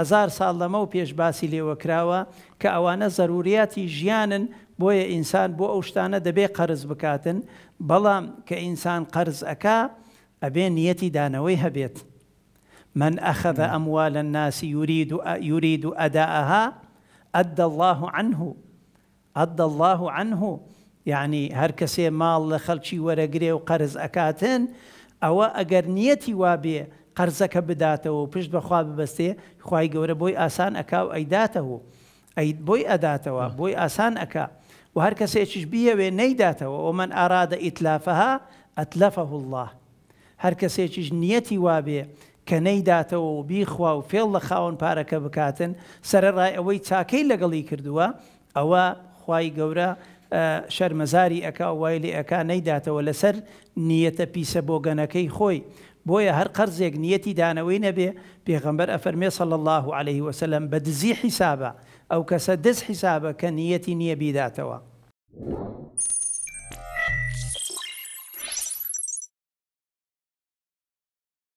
هزار سال لەمە و پێشباسی لێوەکراوە کراوا که آوان ضروریاتی جیانن بوی انسان بو شتانە دبی قرض بکاتن بەڵام کە انسان قرض اکا ئەبێ نیتی دانوی هەبێت من أخذ أموال الناس يريد يريد أداءها أدى الله عنه أدى الله عنه يعني هركسي مال ماڵ لە وقرز اكاتن و اجر نيتي ئەوە قەرزەکە بداتەوە و پشت بەخوا ببەستێ خی گەورە بۆی ئاسان ئەک و ئەیداتەوە بۆی ئەداتەوە بۆی ئاسان ئەک و هەر کەسێکیش بیەوێ نەیداتەوە ئەو من ئارادە ئیتلافەها ئەتلەفە الله هەر کەسێکیش نیەتی وابێ کە نەیداتەوە و بیخوا و فێڵ لە خاون پارەکە بکاتن سەرڕای ئەوەی چاکەی لەگەڵی کردووە ئەوە خی گەورە شەرمەزاری ئەک وای لێ ئەک نەیداتەوە لەسەر نیەتە پیسە بۆ گەنەکەی خۆی بويا هەر قەرزێک نیەتی دانەوەی نەبێ بيغمبر أفرمي صلى الله عليه وسلم بدزي حسابا أو كسدس حسابا كنيتي نيبي ذاتوا